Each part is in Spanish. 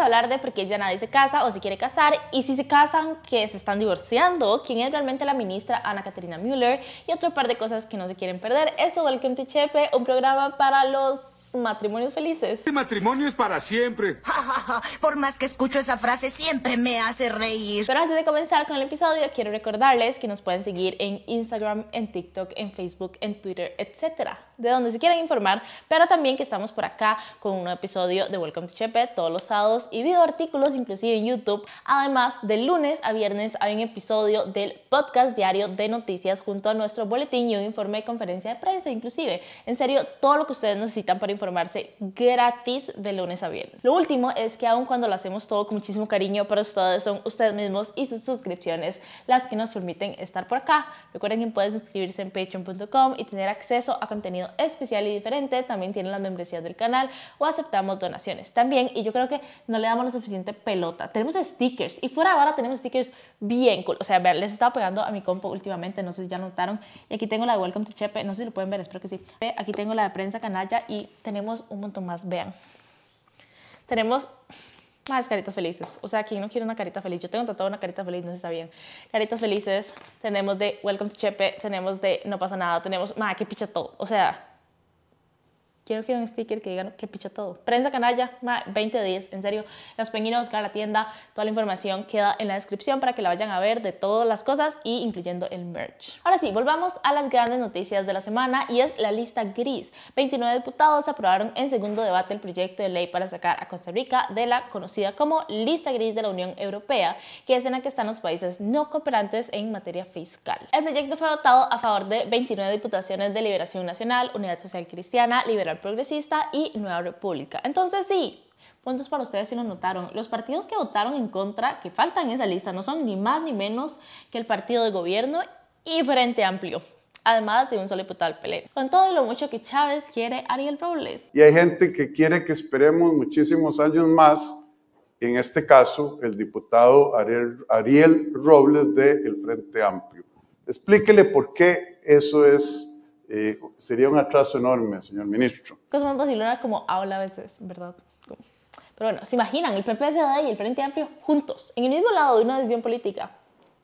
a hablar de por qué ya nadie se casa o si quiere casar y si se casan, que se están divorciando, quién es realmente la ministra Ana Caterina Müller y otro par de cosas que no se quieren perder. Esto Welcome to Chepe, un programa para los matrimonios felices. Este matrimonio es para siempre. Por más que escucho esa frase, siempre me hace reír. Pero antes de comenzar con el episodio, quiero recordarles que nos pueden seguir en Instagram, en TikTok, en Facebook, en Twitter, etcétera, de donde se quieran informar, pero también que estamos por acá con un nuevo episodio de Welcome to Chepe todos los sábados y video artículos inclusive en YouTube. Además, de lunes a viernes hay un episodio del podcast diario de noticias junto a nuestro boletín y un informe de conferencia de prensa, inclusive. En serio, todo lo que ustedes necesitan para informar formarse gratis de lunes a viernes. Lo último es que aun cuando lo hacemos todo con muchísimo cariño para ustedes, son ustedes mismos y sus suscripciones las que nos permiten estar por acá. Recuerden que pueden suscribirse en patreon.com y tener acceso a contenido especial y diferente. También tienen las membresías del canal o aceptamos donaciones también. Y yo creo que no le damos la suficiente pelota. Tenemos stickers y fuera de ahora tenemos stickers bien cool. O sea, ver, les estaba pegando a mi compo últimamente, no sé si ya notaron. Y aquí tengo la de Welcome to Chepe, no sé si lo pueden ver, espero que sí. Aquí tengo la de prensa canalla y tenemos tenemos un montón más, vean. Tenemos más caritas felices. O sea, ¿quién no quiere una carita feliz? Yo tengo tratado una carita feliz, no sé está bien. Caritas felices, tenemos de Welcome to Chepe, tenemos de No pasa nada, tenemos, ma, qué picha todo. O sea, Quiero que un sticker que digan que picha todo. Prensa Canalla, 20 de 10, en serio. Las pueden a buscar la tienda. Toda la información queda en la descripción para que la vayan a ver de todas las cosas y incluyendo el merch. Ahora sí, volvamos a las grandes noticias de la semana y es la lista gris. 29 diputados aprobaron en segundo debate el proyecto de ley para sacar a Costa Rica de la conocida como lista gris de la Unión Europea, que es en la que están los países no cooperantes en materia fiscal. El proyecto fue votado a favor de 29 diputaciones de Liberación Nacional, Unidad Social Cristiana, Liberación Progresista y Nueva República. Entonces sí, puntos para ustedes si lo notaron. Los partidos que votaron en contra, que faltan en esa lista, no son ni más ni menos que el partido de gobierno y Frente Amplio. Además de un solo diputado al Pelé, Con todo y lo mucho que Chávez quiere Ariel Robles. Y hay gente que quiere que esperemos muchísimos años más en este caso el diputado Ariel, Ariel Robles de el Frente Amplio. Explíquele por qué eso es eh, sería un atraso enorme, señor ministro. Cosas más vacilona como habla a veces, ¿verdad? Pero bueno, ¿se imaginan el PPSD y el Frente Amplio juntos, en el mismo lado de una decisión política?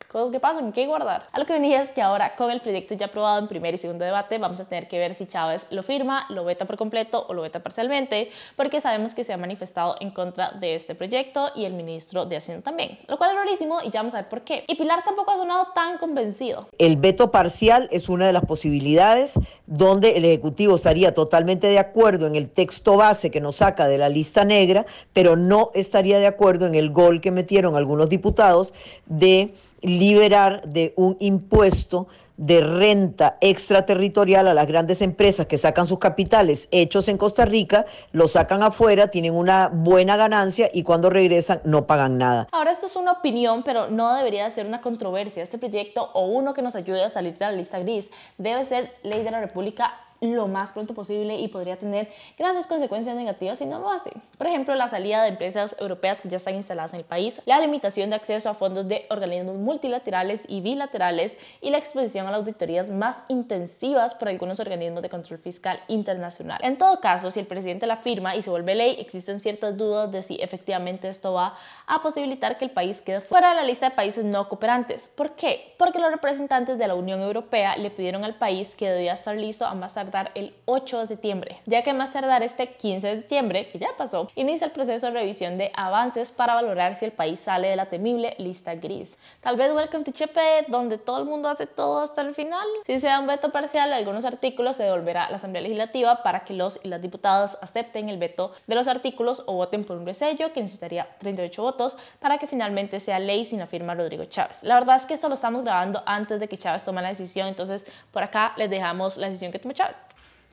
cosas que pasan, que guardar. A lo que venía es que ahora con el proyecto ya aprobado en primer y segundo debate vamos a tener que ver si Chávez lo firma, lo veta por completo o lo veta parcialmente, porque sabemos que se ha manifestado en contra de este proyecto y el ministro de Hacienda también, lo cual es rarísimo y ya vamos a ver por qué. Y Pilar tampoco ha sonado tan convencido. El veto parcial es una de las posibilidades donde el Ejecutivo estaría totalmente de acuerdo en el texto base que nos saca de la lista negra, pero no estaría de acuerdo en el gol que metieron algunos diputados de liberar de un impuesto de renta extraterritorial a las grandes empresas que sacan sus capitales hechos en Costa Rica, los sacan afuera, tienen una buena ganancia y cuando regresan no pagan nada. Ahora esto es una opinión, pero no debería ser una controversia. Este proyecto o uno que nos ayude a salir de la lista gris debe ser ley de la República lo más pronto posible y podría tener grandes consecuencias negativas si no lo hace. Por ejemplo, la salida de empresas europeas que ya están instaladas en el país, la limitación de acceso a fondos de organismos multilaterales y bilaterales y la exposición a las auditorías más intensivas por algunos organismos de control fiscal internacional. En todo caso, si el presidente la firma y se vuelve ley, existen ciertas dudas de si efectivamente esto va a posibilitar que el país quede fuera de la lista de países no cooperantes. ¿Por qué? Porque los representantes de la Unión Europea le pidieron al país que debía estar listo a más tarde el 8 de septiembre, ya que más tardar este 15 de septiembre, que ya pasó, inicia el proceso de revisión de avances para valorar si el país sale de la temible lista gris. Tal vez Welcome to Chepe, donde todo el mundo hace todo hasta el final. Si se da un veto parcial, algunos artículos se devolverá a la Asamblea Legislativa para que los y las diputadas acepten el veto de los artículos o voten por un resello que necesitaría 38 votos para que finalmente sea ley sin de Rodrigo Chávez. La verdad es que esto lo estamos grabando antes de que Chávez tome la decisión, entonces por acá les dejamos la decisión que tomó Chávez.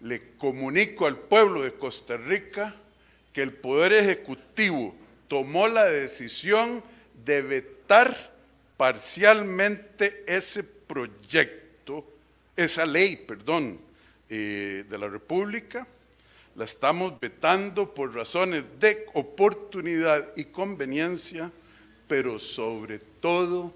Le comunico al pueblo de Costa Rica que el Poder Ejecutivo tomó la decisión de vetar parcialmente ese proyecto, esa ley, perdón, eh, de la República. La estamos vetando por razones de oportunidad y conveniencia, pero sobre todo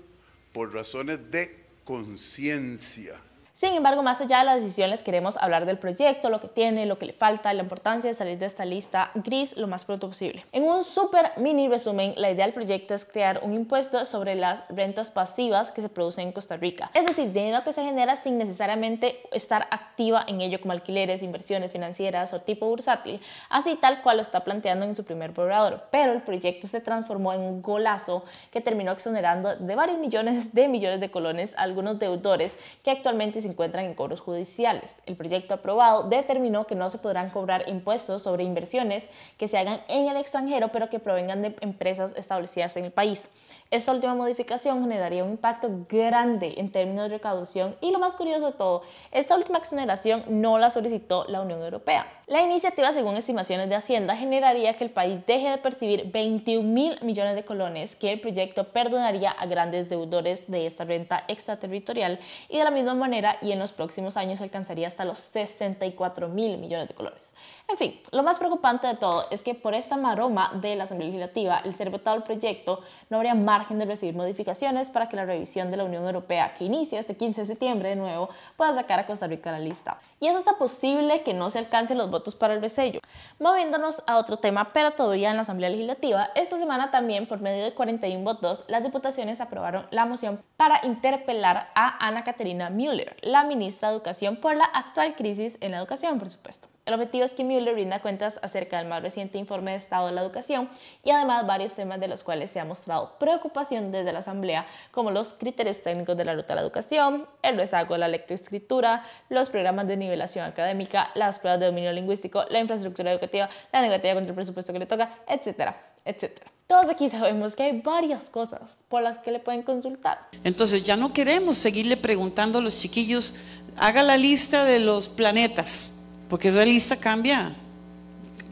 por razones de conciencia. Sin embargo, más allá de las decisiones, queremos hablar del proyecto, lo que tiene, lo que le falta, la importancia de salir de esta lista gris lo más pronto posible. En un súper mini resumen, la idea del proyecto es crear un impuesto sobre las rentas pasivas que se producen en Costa Rica. Es decir, dinero que se genera sin necesariamente estar activa en ello como alquileres, inversiones financieras o tipo bursátil, así tal cual lo está planteando en su primer borrador. Pero el proyecto se transformó en un golazo que terminó exonerando de varios millones de millones de colones a algunos deudores que actualmente se encuentran en cobros judiciales. El proyecto aprobado determinó que no se podrán cobrar impuestos sobre inversiones que se hagan en el extranjero pero que provengan de empresas establecidas en el país. Esta última modificación generaría un impacto grande en términos de recaudación y lo más curioso de todo, esta última exoneración no la solicitó la Unión Europea. La iniciativa, según estimaciones de Hacienda, generaría que el país deje de percibir 21 mil millones de colones que el proyecto perdonaría a grandes deudores de esta renta extraterritorial y de la misma manera y en los próximos años alcanzaría hasta los 64 mil millones de colores. En fin, lo más preocupante de todo es que por esta maroma de la Asamblea Legislativa, el ser votado el proyecto no habría margen de recibir modificaciones para que la revisión de la Unión Europea, que inicia este 15 de septiembre de nuevo, pueda sacar a Costa Rica de la lista. Y es hasta posible que no se alcancen los votos para el resello. Moviéndonos a otro tema, pero todavía en la Asamblea Legislativa, esta semana también, por medio de 41 votos, las diputaciones aprobaron la moción para interpelar a Ana Caterina Müller, la ministra de Educación por la actual crisis en la educación, por supuesto. El objetivo es que Müller rinda cuentas acerca del más reciente informe de estado de la educación y además varios temas de los cuales se ha mostrado preocupación desde la Asamblea, como los criterios técnicos de la ruta a la educación, el rezago de la lectoescritura, los programas de nivelación académica, las pruebas de dominio lingüístico, la infraestructura educativa, la negativa contra el presupuesto que le toca, etcétera, etcétera. Todos aquí sabemos que hay varias cosas por las que le pueden consultar. Entonces ya no queremos seguirle preguntando a los chiquillos, haga la lista de los planetas, porque esa lista cambia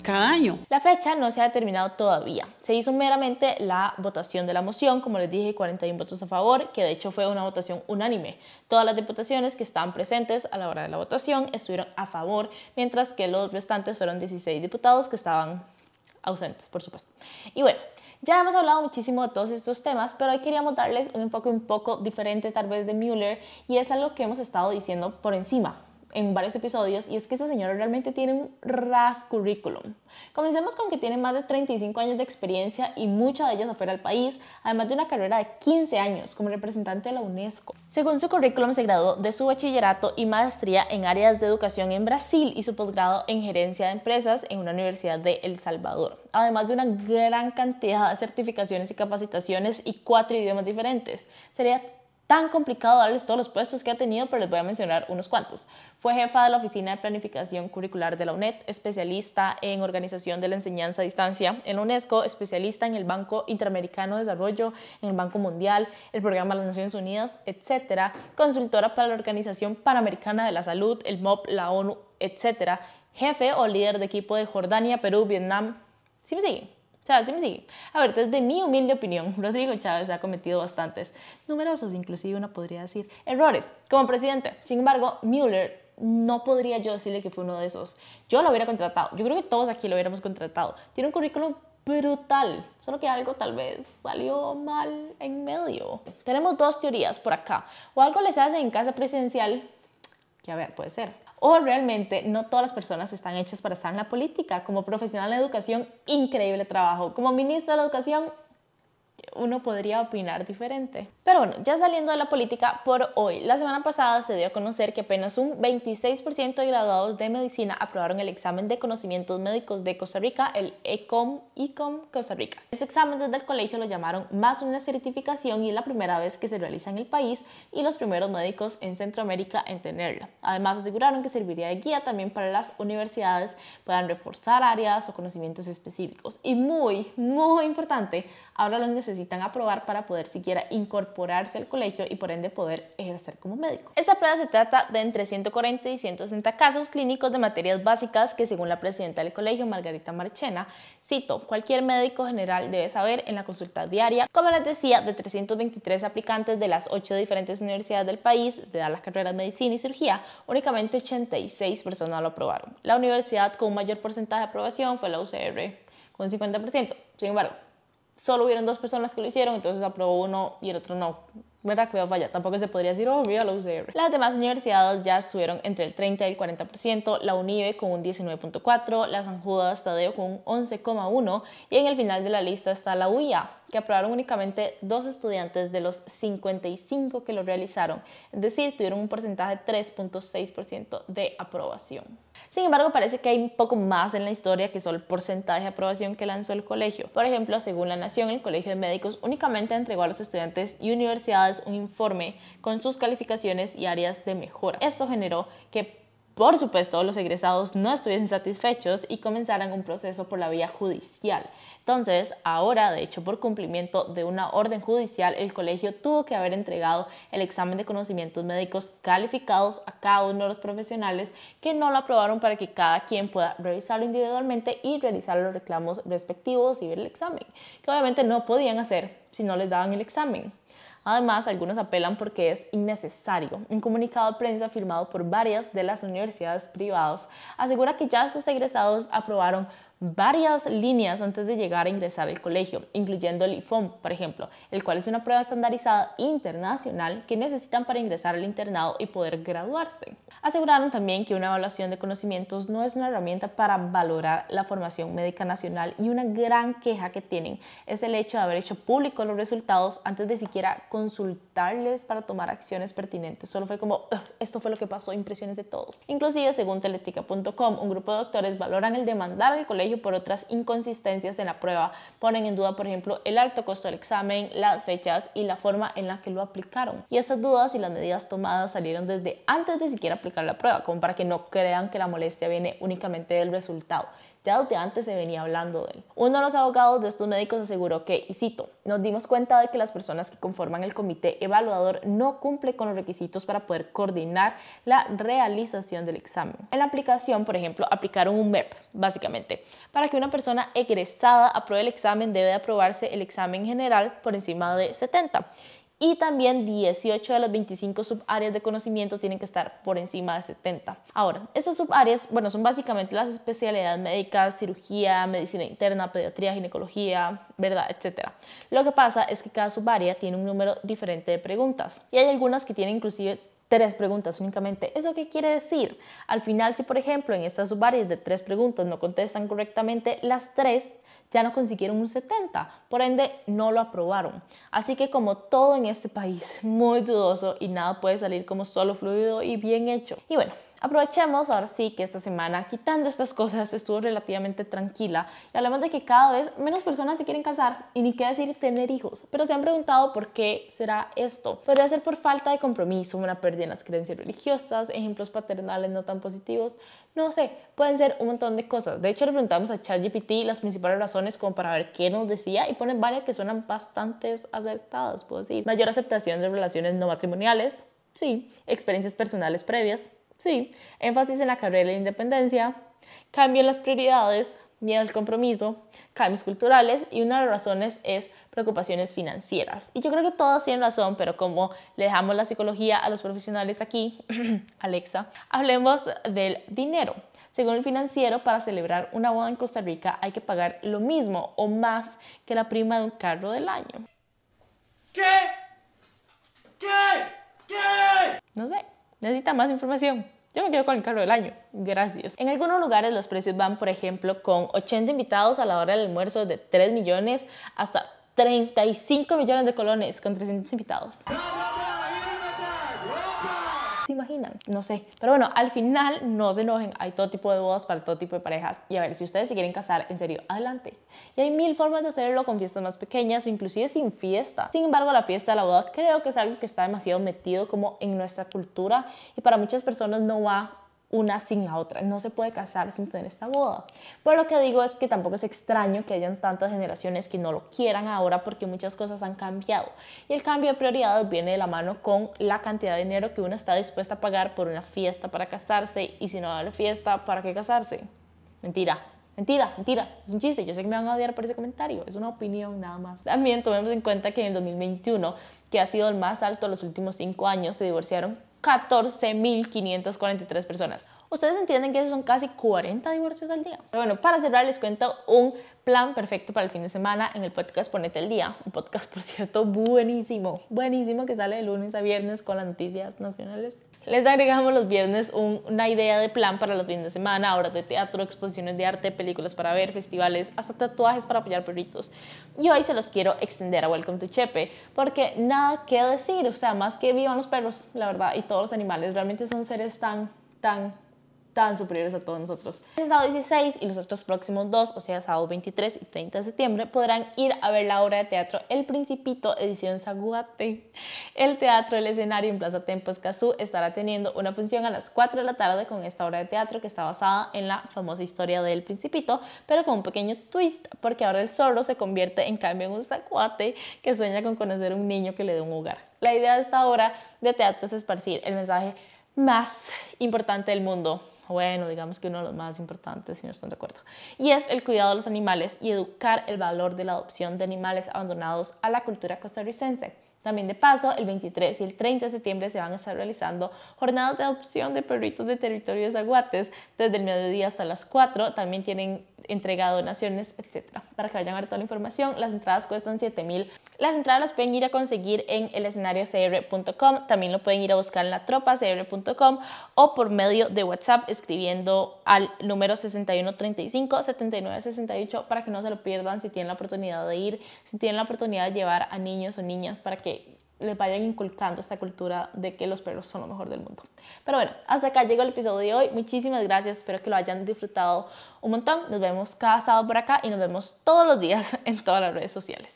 cada año. La fecha no se ha determinado todavía. Se hizo meramente la votación de la moción, como les dije, 41 votos a favor, que de hecho fue una votación unánime. Todas las diputaciones que estaban presentes a la hora de la votación estuvieron a favor, mientras que los restantes fueron 16 diputados que estaban ausentes, por supuesto. Y bueno, ya hemos hablado muchísimo de todos estos temas, pero hoy queríamos darles un enfoque un poco diferente tal vez de Mueller y es algo que hemos estado diciendo por encima en varios episodios, y es que esta señora realmente tiene un ras currículum. Comencemos con que tiene más de 35 años de experiencia y muchas de ellas afuera del país, además de una carrera de 15 años como representante de la UNESCO. Según su currículum, se graduó de su bachillerato y maestría en áreas de educación en Brasil y su posgrado en gerencia de empresas en una universidad de El Salvador, además de una gran cantidad de certificaciones y capacitaciones y cuatro idiomas diferentes. Sería tan complicado darles todos los puestos que ha tenido, pero les voy a mencionar unos cuantos. Fue jefa de la Oficina de Planificación Curricular de la UNED, especialista en organización de la enseñanza a distancia en la UNESCO, especialista en el Banco Interamericano de Desarrollo, en el Banco Mundial, el Programa de las Naciones Unidas, etc. Consultora para la Organización Panamericana de la Salud, el MOP, la ONU, etc. Jefe o líder de equipo de Jordania, Perú, Vietnam. ¿Sí me o sea, sí me A ver, desde mi humilde opinión, Rodrigo Chávez ha cometido bastantes, numerosos inclusive uno podría decir, errores como presidente. Sin embargo, Mueller no podría yo decirle que fue uno de esos. Yo lo hubiera contratado. Yo creo que todos aquí lo hubiéramos contratado. Tiene un currículum brutal, solo que algo tal vez salió mal en medio. Tenemos dos teorías por acá. O algo les hace en casa presidencial, que a ver, puede ser o realmente no todas las personas están hechas para estar en la política. Como profesional de educación, increíble trabajo. Como ministro de la educación, uno podría opinar diferente. Pero bueno, ya saliendo de la política por hoy, la semana pasada se dio a conocer que apenas un 26% de graduados de medicina aprobaron el examen de conocimientos médicos de Costa Rica, el ECOM, ECOM Costa Rica. Este examen desde el colegio lo llamaron más una certificación y es la primera vez que se realiza en el país y los primeros médicos en Centroamérica en tenerla. Además aseguraron que serviría de guía también para las universidades puedan reforzar áreas o conocimientos específicos. Y muy, muy importante, ahora lo necesitan necesitan aprobar para poder siquiera incorporarse al colegio y por ende poder ejercer como médico. Esta prueba se trata de entre 140 y 160 casos clínicos de materias básicas que según la presidenta del colegio, Margarita Marchena, cito, cualquier médico general debe saber en la consulta diaria, como les decía, de 323 aplicantes de las 8 diferentes universidades del país de las carreras de medicina y cirugía, únicamente 86 personas lo aprobaron. La universidad con mayor porcentaje de aprobación fue la UCR, con 50%. Sin embargo, solo hubieron dos personas que lo hicieron, entonces aprobó uno y el otro no. ¿Verdad? Cuidado falla. Tampoco se podría decir, oh, mira los UCR. Las demás universidades ya subieron entre el 30 y el 40%, la UNIVE con un 19.4%, la San Judas Tadeo con un 11.1% y en el final de la lista está la UIA, que aprobaron únicamente dos estudiantes de los 55 que lo realizaron, es decir, tuvieron un porcentaje de 3.6% de aprobación. Sin embargo, parece que hay un poco más en la historia que solo el porcentaje de aprobación que lanzó el colegio. Por ejemplo, según La Nación, el Colegio de Médicos únicamente entregó a los estudiantes y universidades un informe con sus calificaciones y áreas de mejora. Esto generó que por supuesto, los egresados no estuviesen satisfechos y comenzaran un proceso por la vía judicial. Entonces, ahora, de hecho, por cumplimiento de una orden judicial, el colegio tuvo que haber entregado el examen de conocimientos médicos calificados a cada uno de los profesionales que no lo aprobaron para que cada quien pueda revisarlo individualmente y realizar los reclamos respectivos y ver el examen, que obviamente no podían hacer si no les daban el examen. Además, algunos apelan porque es innecesario. Un comunicado de prensa firmado por varias de las universidades privadas asegura que ya sus egresados aprobaron varias líneas antes de llegar a ingresar al colegio, incluyendo el IFOM, por ejemplo, el cual es una prueba estandarizada internacional que necesitan para ingresar al internado y poder graduarse. Aseguraron también que una evaluación de conocimientos no es una herramienta para valorar la formación médica nacional y una gran queja que tienen es el hecho de haber hecho público los resultados antes de siquiera consultarles para tomar acciones pertinentes. Solo fue como, esto fue lo que pasó, impresiones de todos. Inclusive, según teletica.com, un grupo de doctores valoran el demandar al colegio y por otras inconsistencias en la prueba. Ponen en duda, por ejemplo, el alto costo del examen, las fechas y la forma en la que lo aplicaron. Y estas dudas y las medidas tomadas salieron desde antes de siquiera aplicar la prueba, como para que no crean que la molestia viene únicamente del resultado de antes se venía hablando de él. Uno de los abogados de estos médicos aseguró que, y cito, nos dimos cuenta de que las personas que conforman el comité evaluador no cumple con los requisitos para poder coordinar la realización del examen. En la aplicación, por ejemplo, aplicaron un MEP, básicamente. Para que una persona egresada apruebe el examen, debe de aprobarse el examen general por encima de 70 y también 18 de las 25 subáreas de conocimiento tienen que estar por encima de 70. Ahora, estas subáreas, bueno, son básicamente las especialidades médicas, cirugía, medicina interna, pediatría, ginecología, ¿verdad? Etcétera. Lo que pasa es que cada subárea tiene un número diferente de preguntas y hay algunas que tienen inclusive tres preguntas únicamente. ¿Eso qué quiere decir? Al final, si por ejemplo en estas subáreas de tres preguntas no contestan correctamente las tres, ya no consiguieron un 70, por ende no lo aprobaron. Así que como todo en este país muy dudoso y nada puede salir como solo fluido y bien hecho. Y bueno, Aprovechemos ahora sí que esta semana, quitando estas cosas, estuvo relativamente tranquila y hablamos de que cada vez menos personas se quieren casar y ni qué decir tener hijos. Pero se han preguntado por qué será esto. Podría ser por falta de compromiso, una pérdida en las creencias religiosas, ejemplos paternales no tan positivos, no sé, pueden ser un montón de cosas. De hecho, le preguntamos a ChatGPT las principales razones como para ver qué nos decía y ponen varias que suenan bastante acertadas, puedo decir. Mayor aceptación de relaciones no matrimoniales, sí, experiencias personales previas Sí, énfasis en la carrera de la independencia, cambio en las prioridades, miedo al compromiso, cambios culturales y una de las razones es preocupaciones financieras. Y yo creo que todas tienen razón, pero como le dejamos la psicología a los profesionales aquí, Alexa, hablemos del dinero. Según el financiero, para celebrar una boda en Costa Rica hay que pagar lo mismo o más que la prima de un carro del año. ¿Qué? ¿Qué? ¿Qué? No sé necesita más información. Yo me quedo con el carro del año. Gracias. En algunos lugares los precios van, por ejemplo, con 80 invitados a la hora del almuerzo de 3 millones hasta 35 millones de colones con 300 invitados imaginan? No sé. Pero bueno, al final no se enojen. Hay todo tipo de bodas para todo tipo de parejas. Y a ver, si ustedes se quieren casar, en serio, adelante. Y hay mil formas de hacerlo con fiestas más pequeñas o inclusive sin fiesta. Sin embargo, la fiesta de la boda creo que es algo que está demasiado metido como en nuestra cultura y para muchas personas no va una sin la otra. No se puede casar sin tener esta boda. Por lo que digo es que tampoco es extraño que hayan tantas generaciones que no lo quieran ahora porque muchas cosas han cambiado. Y el cambio de prioridades viene de la mano con la cantidad de dinero que uno está dispuesta a pagar por una fiesta para casarse y si no va la fiesta, ¿para qué casarse? Mentira, Mentira, mentira, es un chiste. Yo sé que me van a odiar por ese comentario, es una opinión nada más. También tomemos en cuenta que en el 2021, que ha sido el más alto de los últimos cinco años, se divorciaron 14.543 personas. Ustedes entienden que esos son casi 40 divorcios al día. Pero bueno, para cerrar les cuento un plan perfecto para el fin de semana en el podcast Ponete el Día. Un podcast, por cierto, buenísimo. Buenísimo que sale de lunes a viernes con las noticias nacionales les agregamos los viernes una idea de plan para los fines de semana, obras de teatro, exposiciones de arte, películas para ver, festivales, hasta tatuajes para apoyar perritos. Y hoy se los quiero extender a Welcome to Chepe, porque nada que decir, o sea, más que vivan los perros, la verdad, y todos los animales, realmente son seres tan, tan tan superiores a todos nosotros. El este sábado 16 y los otros próximos dos, o sea, sábado 23 y 30 de septiembre, podrán ir a ver la obra de teatro El Principito, edición Zaguate. El teatro El Escenario en Plaza Tempo Escazú estará teniendo una función a las 4 de la tarde con esta obra de teatro que está basada en la famosa historia del Principito, pero con un pequeño twist, porque ahora el zorro se convierte en cambio en un zaguate que sueña con conocer un niño que le dé un hogar. La idea de esta obra de teatro es esparcir el mensaje más importante del mundo, bueno, digamos que uno de los más importantes, si no están de acuerdo, y es el cuidado de los animales y educar el valor de la adopción de animales abandonados a la cultura costarricense. También de paso, el 23 y el 30 de septiembre se van a estar realizando jornadas de adopción de perritos de territorios aguates desde el mediodía hasta las 4. También tienen entrega donaciones, etcétera. Para que vayan a ver toda la información, las entradas cuestan 7000. Las entradas las pueden ir a conseguir en el escenario cr.com, también lo pueden ir a buscar en la tropa cr.com o por medio de WhatsApp escribiendo al número 6135 7968 para que no se lo pierdan si tienen la oportunidad de ir, si tienen la oportunidad de llevar a niños o niñas para que les vayan inculcando esta cultura de que los perros son lo mejor del mundo. Pero bueno, hasta acá llegó el episodio de hoy. Muchísimas gracias, espero que lo hayan disfrutado un montón. Nos vemos cada sábado por acá y nos vemos todos los días en todas las redes sociales.